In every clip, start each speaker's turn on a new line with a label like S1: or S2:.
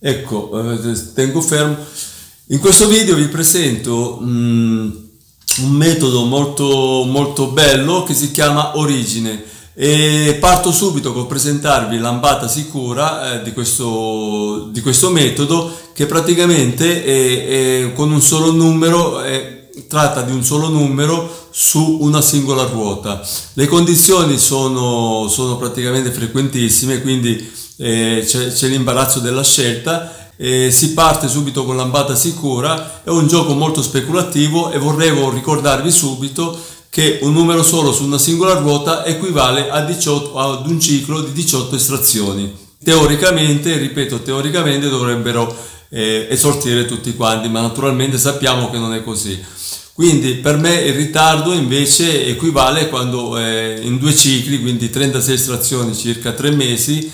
S1: Ecco, eh, tengo fermo. In questo video vi presento um, un metodo molto, molto bello che si chiama Origine e parto subito col presentarvi l'ambata sicura eh, di, questo, di, questo, metodo che praticamente è, è con un solo numero è, tratta di un solo numero su una singola ruota. Le condizioni sono, sono praticamente frequentissime, quindi eh, c'è, c'è l'imbarazzo della scelta eh, si parte subito con l'ambata sicura, è un gioco molto speculativo e vorrevo ricordarvi subito che un numero solo su una singola ruota equivale 18, ad un ciclo di 18 estrazioni. Teoricamente, ripeto, teoricamente dovrebbero eh, esortire tutti quanti, ma naturalmente sappiamo che non è così. Quindi per me il ritardo invece equivale quando eh, in due cicli, quindi 36 estrazioni circa 3 mesi,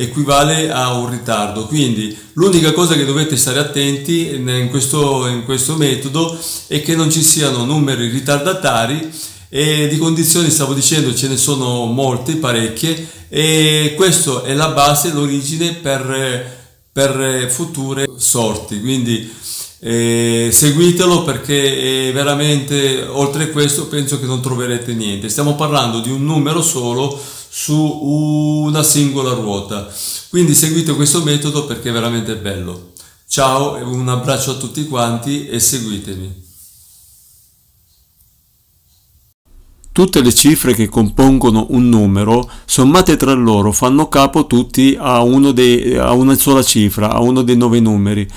S1: equivale a un ritardo. Quindi l'unica cosa che dovete stare attenti in questo, in questo metodo è che non ci siano numeri ritardatari e di condizioni stavo dicendo ce ne sono molte, parecchie e questa è la base, l'origine per, per future sorti. Quindi eh, seguitelo perché veramente oltre questo penso che non troverete niente. Stiamo parlando di un numero solo su una singola ruota. Quindi seguite questo metodo perché è veramente bello. Ciao, un abbraccio a tutti quanti e seguitemi. Tutte le cifre che compongono un numero, sommate tra loro, fanno capo tutti a, dei, a una sola cifra, a uno dei nove numeri.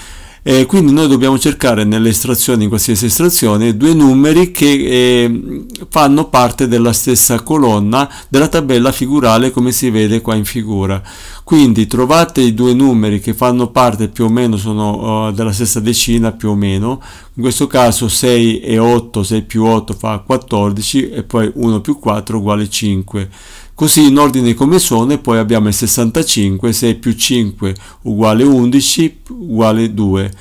S1: E eh, quindi noi dobbiamo cercare nelle estrazioni, in qualsiasi estrazione, due numeri che eh, fanno parte della stessa colonna della tabella figurale come si vede qua in figura. Quindi trovate i due numeri che fanno parte più o meno, sono uh, della stessa decina più o meno, in questo caso 6 e 8, 6 più 8 fa 14 e poi 1 più 4 uguale 5. Così in ordine come sono e poi abbiamo il 65, 6 più 5 uguale 11 uguale 2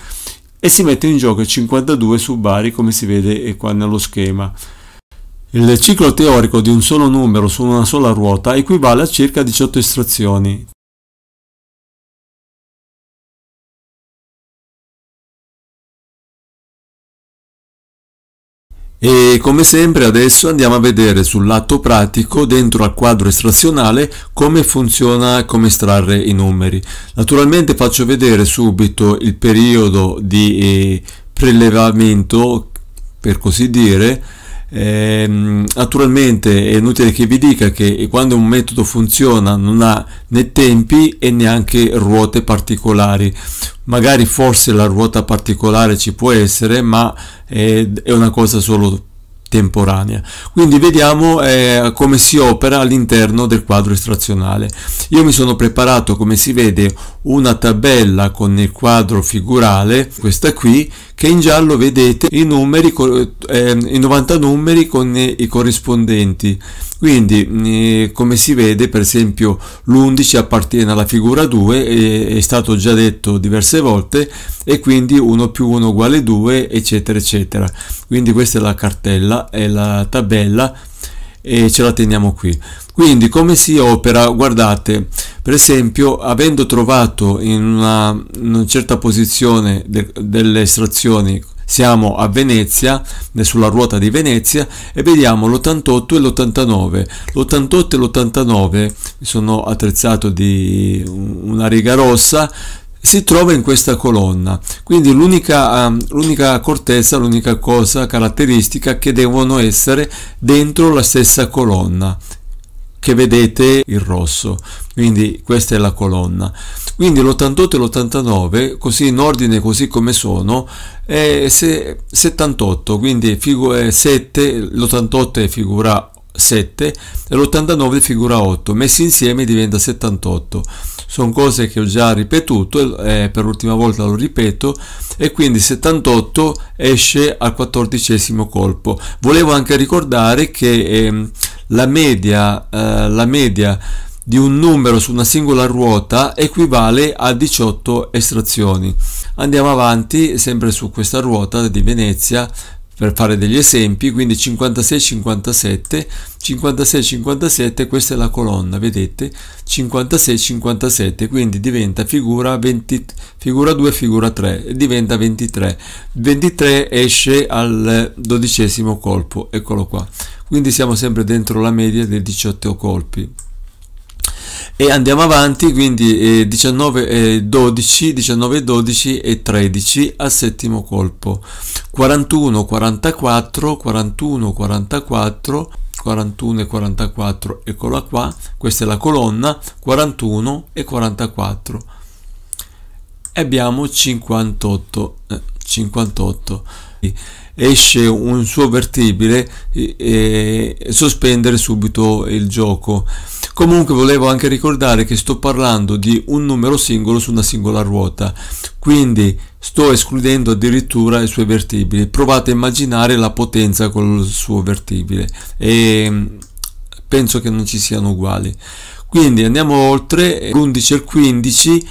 S1: e si mette in gioco il 52 su Bari come si vede qua nello schema. Il ciclo teorico di un solo numero su una sola ruota equivale a circa 18 estrazioni. E come sempre adesso andiamo a vedere sul lato pratico dentro al quadro estrazionale come funziona come estrarre i numeri. Naturalmente faccio vedere subito il periodo di eh, prelevamento per così dire Ehm, naturalmente è inutile che vi dica che quando un metodo funziona non ha né tempi e neanche ruote particolari. Magari forse la ruota particolare ci può essere, ma è una cosa solo temporanea. Quindi vediamo eh, come si opera all'interno del quadro estrazionale. Io mi sono preparato, come si vede, una tabella con il quadro figurale, questa qui, che in giallo vedete i, numeri, eh, i 90 numeri con i corrispondenti. Quindi, eh, come si vede, per esempio, l'11 appartiene alla figura 2, è, è stato già detto diverse volte, e quindi 1 più 1 uguale 2, eccetera, eccetera. Quindi questa è la cartella è la tabella e ce la teniamo qui quindi come si opera guardate per esempio avendo trovato in una, in una certa posizione de, delle estrazioni siamo a Venezia eh, sulla ruota di Venezia e vediamo l'88 e l'89 l'88 e l'89 mi sono attrezzato di una riga rossa si trova in questa colonna. Quindi l'unica, um, l'unica cortezza, l'unica cosa caratteristica che devono essere dentro la stessa colonna che vedete il rosso quindi questa è la colonna quindi l'88 e l'89 così in ordine così come sono è 78 quindi 7 l'88 è figura 7 e l'89 figura 8 messi insieme diventa 78 sono cose che ho già ripetuto eh, per l'ultima volta lo ripeto e quindi 78 esce al quattordicesimo colpo volevo anche ricordare che eh, la media, eh, la media di un numero su una singola ruota equivale a 18 estrazioni. Andiamo avanti sempre su questa ruota di Venezia per fare degli esempi, quindi 56, 57, 56, 57, questa è la colonna, vedete? 56, 57, quindi diventa figura, 20, figura 2, figura 3, e diventa 23. 23 esce al dodicesimo colpo, eccolo qua. Quindi siamo sempre dentro la media dei 18 colpi e andiamo avanti quindi eh, 19 eh, 12 19 12 e 13 al settimo colpo 41 44 41 44 41 e 44 eccola qua questa è la colonna 41 e 44 e abbiamo 58 eh, 58 esce un suo vertibile e, eh, e sospendere subito il gioco Comunque volevo anche ricordare che sto parlando di un numero singolo su una singola ruota, quindi sto escludendo addirittura i suoi vertibili. Provate a immaginare la potenza col suo vertibile e mm, penso che non ci siano uguali. Quindi andiamo oltre, l'11 e il 15,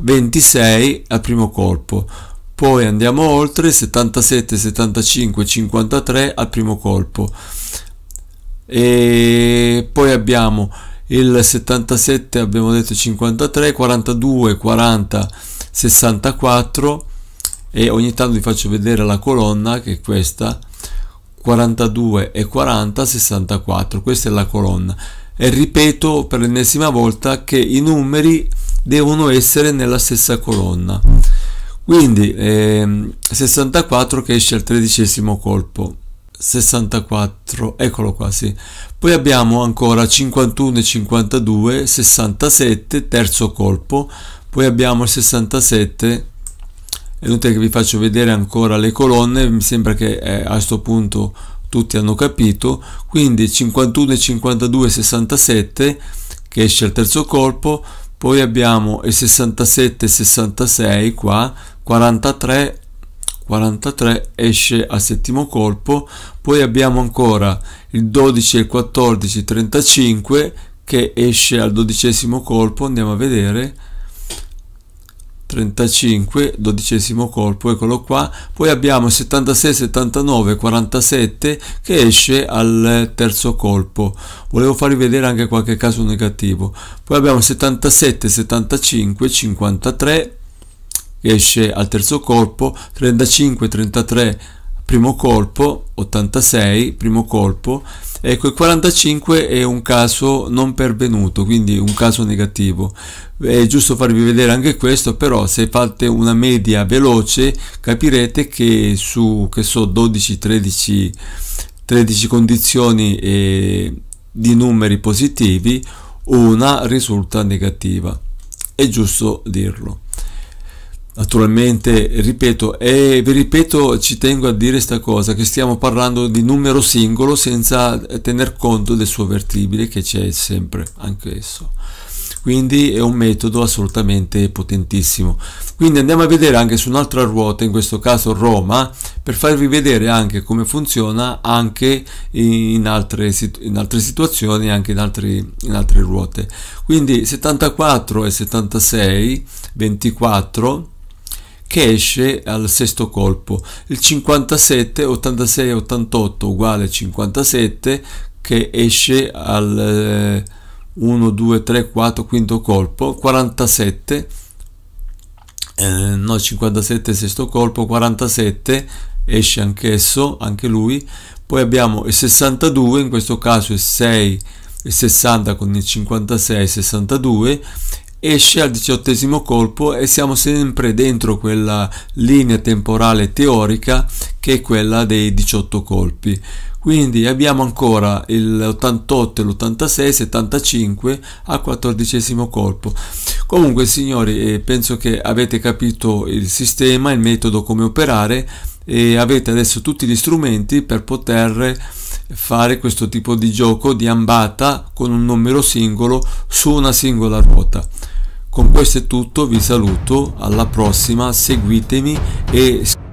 S1: 26 al primo colpo. Poi andiamo oltre, 77, 75, 53 al primo colpo. E poi abbiamo il 77 abbiamo detto 53, 42, 40, 64 e ogni tanto vi faccio vedere la colonna che è questa 42 e 40, 64, questa è la colonna e ripeto per l'ennesima volta che i numeri devono essere nella stessa colonna quindi ehm, 64 che esce al tredicesimo colpo 64, eccolo qua, sì. Poi abbiamo ancora 51 e 52, 67, terzo colpo, poi abbiamo il 67, è inutile che vi faccio vedere ancora le colonne, mi sembra che eh, a questo punto tutti hanno capito, quindi 51 e 52, 67, che esce al terzo colpo, poi abbiamo il 67 66 qua, 43 43 esce al settimo colpo, poi abbiamo ancora il 12 e il 14, 35 che esce al dodicesimo colpo, andiamo a vedere, 35, dodicesimo colpo, eccolo qua, poi abbiamo 76, 79, 47 che esce al terzo colpo, volevo farvi vedere anche qualche caso negativo, poi abbiamo 77, 75, 53, esce al terzo colpo 35 33 primo colpo 86 primo colpo ecco il 45 è un caso non pervenuto quindi un caso negativo è giusto farvi vedere anche questo però se fate una media veloce capirete che su che so 12 13 13 condizioni eh, di numeri positivi una risulta negativa è giusto dirlo Naturalmente, ripeto, e vi ripeto, ci tengo a dire questa cosa, che stiamo parlando di numero singolo senza tener conto del suo vertibile che c'è sempre, anche esso. Quindi è un metodo assolutamente potentissimo. Quindi andiamo a vedere anche su un'altra ruota, in questo caso Roma, per farvi vedere anche come funziona anche in altre, in altre situazioni, anche in, altri, in altre ruote. Quindi 74 e 76, 24 che esce al sesto colpo. Il 57, 86, 88 uguale 57 che esce al 1, 2, 3, 4, quinto colpo, 47, eh, no 57 sesto colpo, 47 esce anch'esso, anche lui, poi abbiamo il 62, in questo caso è 6 60 con il 56 62 esce al diciottesimo colpo e siamo sempre dentro quella linea temporale teorica che è quella dei 18 colpi. Quindi abbiamo ancora il 88, l'86, 75 al quattordicesimo colpo. Comunque signori, eh, penso che avete capito il sistema, il metodo come operare e avete adesso tutti gli strumenti per poter fare questo tipo di gioco di ambata con un numero singolo su una singola ruota. Con questo è tutto, vi saluto, alla prossima, seguitemi e